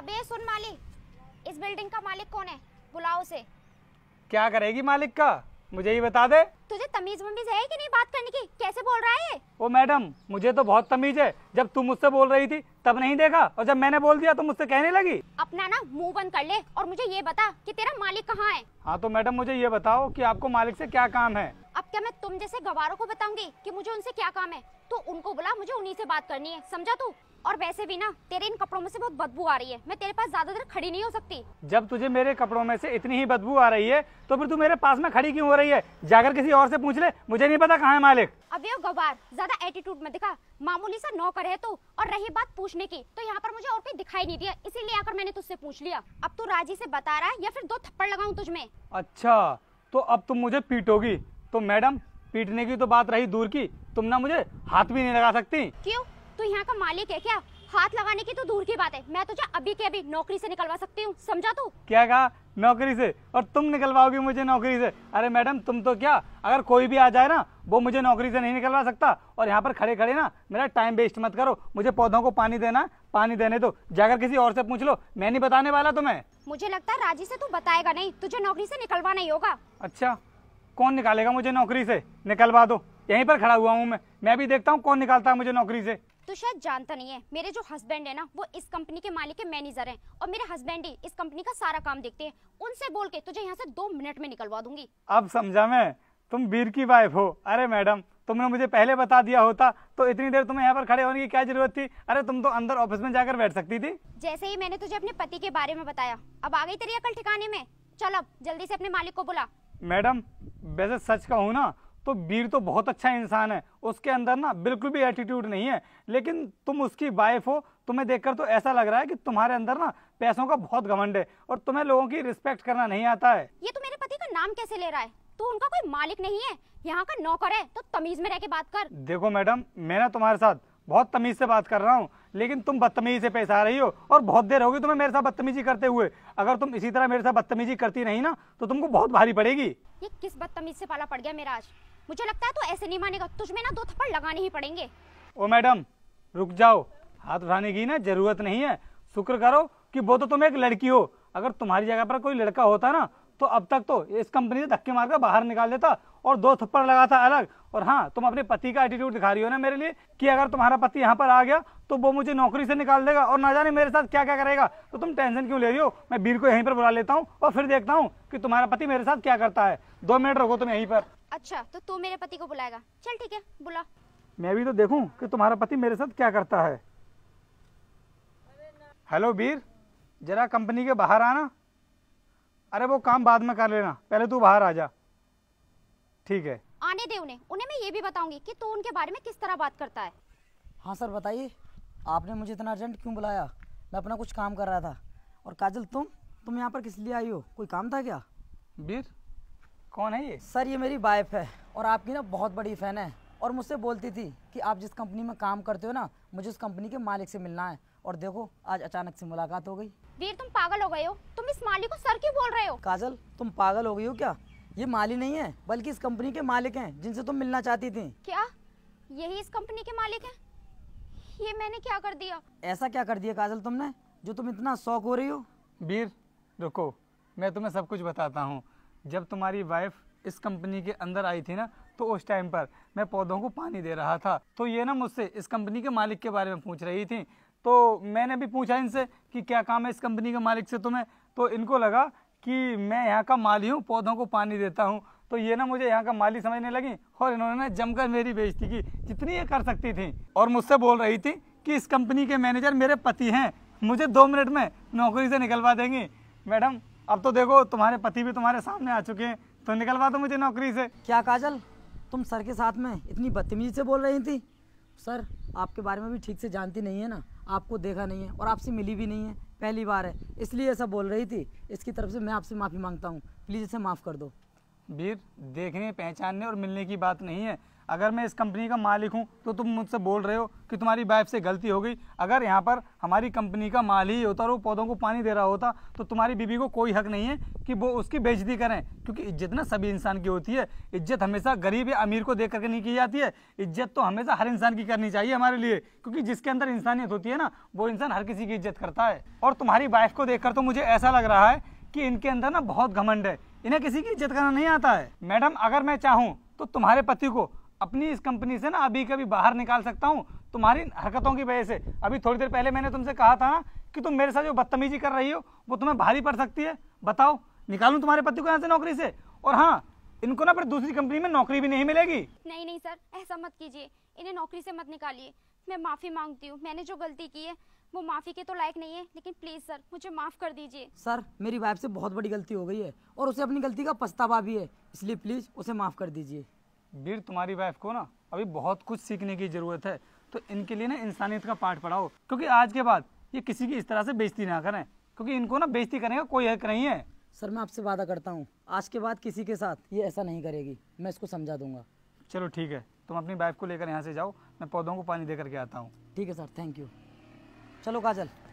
अबे सुन माली इस बिल्डिंग का मालिक कौन है बुलाओ से क्या करेगी मालिक का मुझे ही बता दे तुझे तमीज वमीज है कि नहीं बात करने की कैसे बोल रहा है ओ मैडम मुझे तो बहुत तमीज है जब तुम मुझसे बोल रही थी तब नहीं देखा और जब मैंने बोल दिया तो मुझसे कहने लगी अपना ना मुंह बंद कर ले और मुझे ये बता कि तेरा मालिक कहाँ है हाँ तो मैडम मुझे ये बताओ कि आपको मालिक से क्या काम है अब क्या मैं तुम जैसे गवारों को बताऊंगी कि मुझे उनसे क्या काम है तो उनको बुला मुझे उन्हीं से बात करनी है समझा तू और वैसे भी ना तेरे इन कपड़ों में से बहुत बदबू आ रही है मैं तेरे पास ज्यादा देर खड़ी नहीं हो सकती जब तुझे मेरे कपड़ों में से इतनी ही बदबू आ रही है तो फिर तू मेरे पास में खड़ी क्यों हो रही है जाकर किसी और से पूछ ले मुझे नहीं पता कहाँ है मालिक अब ये गवार ज्यादा एटीट्यूड में दिखा मामूली सा नौकर है तू और रही बात पूछने की तो यहाँ पर मुझे और कोई दिखाई नहीं दिया इसीलिए आकर मैंने तुझसे पूछ लिया अब तू राजी से बता रहा है या फिर दो थप्पड़ लगाऊ तुझमे अच्छा तो अब तुम मुझे पीटोगी तो मैडम पीटने की तो बात रही दूर की तुम ना मुझे हाथ भी नहीं लगा सकती क्यों तू तो यहाँ का मालिक है क्या हाथ लगाने की तो दूर की बात है मैं तुझे अभी के अभी नौकरी से निकलवा सकती हूँ समझा तू क्या कहा नौकरी से और तुम निकलवाओगी मुझे नौकरी से अरे मैडम तुम तो क्या अगर कोई भी आ जाए ना वो मुझे नौकरी से नहीं निकलवा सकता और यहाँ पर खड़े खड़े ना मेरा टाइम वेस्ट मत करो मुझे पौधों को पानी देना पानी देने दो जाकर किसी और से पूछ लो मैं नहीं बताने वाला तुम्हें मुझे लगता है राजी से तू बताएगा नहीं तुझे नौकरी से निकलवा नहीं होगा अच्छा कौन निकालेगा मुझे नौकरी से निकलवा दो यहीं पर खड़ा हुआ हूँ मैं मैं भी देखता हूँ कौन निकालता है मुझे नौकरी से तो शायद जानता नहीं है मेरे जो हस्बैंड है ना वो इस कंपनी के मालिक के मैनेजर हैं और मेरे हस्बैंड ही इस कंपनी का सारा काम देखते हैं उनसे बोल के तुझे यहाँ से दो मिनट में निकलवा दूंगी अब समझा मैं तुम वीर की वाइफ हो अरे मैडम तुमने मुझे पहले बता दिया होता तो इतनी देर तुम्हें यहाँ पर खड़े होने की क्या जरूरत थी अरे तुम तो अंदर ऑफिस में जाकर बैठ सकती थी जैसे ही मैंने तुझे अपने पति के बारे में बताया अब आ गई तेरी अकल ठिकाने में चल अब जल्दी से अपने मालिक को बुला मैडम वैसे सच कहूँ ना तो वीर तो बहुत अच्छा इंसान है उसके अंदर ना बिल्कुल भी एटीट्यूड नहीं है लेकिन तुम उसकी वाइफ हो तुम्हें देखकर तो ऐसा लग रहा है कि तुम्हारे अंदर ना पैसों का बहुत घमंड है और तुम्हें लोगों की रिस्पेक्ट करना नहीं आता है ये तो मेरे पति का नाम कैसे ले रहा है तू उनका कोई मालिक नहीं है यहाँ का नौकर है तो तमीज में रह के बात कर देखो मैडम मैं ना तुम्हारे साथ बहुत तमीज से बात कर रहा हूँ लेकिन तुम बदतमीजी से पेश आ रही हो और बहुत देर होगी तुम्हें मेरे साथ बदतमीजी करते हुए अगर तुम इसी तरह मेरे साथ बदतमीजी करती नहीं ना तो तुमको बहुत भारी पड़ेगी ये किस बदतमीज से पाला पड़ गया मेरा आज मुझे लगता है तो ऐसे नहीं मानेगा तुझमें ना दो थप्पड़ लगाने ही पड़ेंगे ओ मैडम रुक जाओ हाथ उठाने की ना जरूरत नहीं है शुक्र करो कि वो तो तुम एक लड़की हो अगर तुम्हारी जगह पर कोई लड़का होता ना तो अब तक तो इस कंपनी से धक्के मारकर बाहर निकाल देता और दो थप्पड़ लगा था अलग और हाँ तुम अपने पति का एटीट्यूड दिखा रही हो ना मेरे लिए कि अगर तुम्हारा पति यहाँ पर आ गया तो वो मुझे नौकरी से निकाल देगा और ना जाने मेरे साथ क्या क्या करेगा तो तुम टेंशन क्यों ले रही हो मैं बीर को यहीं पर बुला लेता हूँ और फिर देखता हूँ कि तुम्हारा पति मेरे साथ क्या करता है दो मिनट रखो तुम यहीं पर अच्छा तो तू मेरे पति को बुलाएगा चल ठीक है बुला मैं भी तो देखूँ कि तुम्हारा पति मेरे साथ क्या करता है हेलो बीर जरा कंपनी के बाहर आना अरे वो काम बाद में कर लेना पहले तू बाहर आ जा ठीक है आने दे उन्हें उन्हें मैं ये भी बताऊंगी कि तू उनके बारे में किस तरह बात करता है हाँ सर बताइए आपने मुझे इतना अर्जेंट क्यों बुलाया मैं अपना कुछ काम कर रहा था और काजल तुम तुम यहाँ पर किस लिए आई हो कोई काम था क्या वीर कौन है ये सर ये मेरी वाइफ है और आपकी ना बहुत बड़ी फ़ैन है और मुझसे बोलती थी कि आप जिस कंपनी में काम करते हो ना मुझे उस कंपनी के मालिक से मिलना है और देखो आज अचानक से मुलाकात हो गई वीर तुम पागल हो गए हो तुम इस मालिक को सर क्यों बोल रहे हो काजल तुम पागल हो गई हो क्या ये माली नहीं है बल्कि इस कंपनी के मालिक हैं जिनसे तुम मिलना चाहती थी क्या यही इस कंपनी के मालिक हैं ये मैंने क्या कर दिया ऐसा क्या कर दिया काजल तुमने जो तुम इतना शौक हो रही हो वीर रुको मैं तुम्हें सब कुछ बताता हूँ जब तुम्हारी वाइफ इस कंपनी के अंदर आई थी ना तो उस टाइम पर मैं पौधों को पानी दे रहा था तो ये ना मुझसे इस कंपनी के मालिक के बारे में पूछ रही थी तो मैंने भी पूछा इनसे कि क्या काम है इस कंपनी के मालिक से तुम्हें तो इनको लगा कि मैं यहाँ का माली हूँ पौधों को पानी देता हूँ तो ये ना मुझे यहाँ का माली समझने लगी और इन्होंने ना जमकर मेरी बेइज्जती की जितनी ये कर सकती थी और मुझसे बोल रही थी कि इस कंपनी के मैनेजर मेरे पति हैं मुझे दो मिनट में नौकरी से निकलवा देंगी मैडम अब तो देखो तुम्हारे पति भी तुम्हारे सामने आ चुके हैं तो निकलवा दो मुझे नौकरी से क्या काजल तुम सर के साथ में इतनी बदतमीजी से बोल रही थी सर आपके बारे में भी ठीक से जानती नहीं है ना आपको देखा नहीं है और आपसे मिली भी नहीं है पहली बार है इसलिए ऐसा बोल रही थी इसकी तरफ से मैं आपसे माफ़ी मांगता हूँ प्लीज़ इसे माफ़ कर दो वीर देखने पहचानने और मिलने की बात नहीं है अगर मैं इस कंपनी का मालिक हूँ तो तुम मुझसे बोल रहे हो कि तुम्हारी वाइफ से गलती हो गई अगर यहाँ पर हमारी कंपनी का माल ही होता और वो पौधों को पानी दे रहा होता तो तुम्हारी बीबी को कोई हक नहीं है कि वो उसकी बेजती करें क्योंकि इज्जत ना सभी इंसान की होती है इज्जत हमेशा गरीब या अमीर को देख करके नहीं की जाती है इज्जत तो हमेशा हर इंसान की करनी चाहिए हमारे लिए क्योंकि जिसके अंदर इंसानियत होती है ना वो इंसान हर किसी की इज्जत करता है और तुम्हारी वाइफ को देख तो मुझे ऐसा लग रहा है कि इनके अंदर ना बहुत घमंड है इन्हें किसी की इज्जत करना नहीं आता है मैडम अगर मैं चाहूँ तो तुम्हारे पति को अपनी इस कंपनी से ना अभी कभी बाहर निकाल सकता हूँ तुम्हारी हरकतों की वजह से अभी थोड़ी देर पहले मैंने तुमसे कहा था ना कि तुम मेरे साथ जो बदतमीजी कर रही हो वो तुम्हें भारी पड़ सकती है बताओ निकालू तुम्हारे पति को यहाँ से नौकरी से और हाँ इनको ना फिर दूसरी कंपनी में नौकरी भी नहीं मिलेगी नहीं नहीं सर ऐसा मत कीजिए इन्हें नौकरी से मत निकालिए मैं माफ़ी मांगती हूँ मैंने जो गलती की है वो माफ़ी के तो लायक नहीं है लेकिन प्लीज़ सर मुझे माफ़ कर दीजिए सर मेरी वाइफ से बहुत बड़ी गलती हो गई है और उसे अपनी गलती का पछतावा भी है इसलिए प्लीज़ उसे माफ़ कर दीजिए वीर तुम्हारी वाइफ को ना अभी बहुत कुछ सीखने की ज़रूरत है तो इनके लिए ना इंसानियत का पाठ पढ़ाओ क्योंकि आज के बाद ये किसी की इस तरह से बेइज्जती ना करें क्योंकि इनको ना बेइज्जती करने का कोई हक नहीं है सर मैं आपसे वादा करता हूँ आज के बाद किसी के साथ ये ऐसा नहीं करेगी मैं इसको समझा दूंगा चलो ठीक है तुम अपनी वाइफ को लेकर यहाँ से जाओ मैं पौधों को पानी दे करके आता हूँ ठीक है सर थैंक यू चलो काजल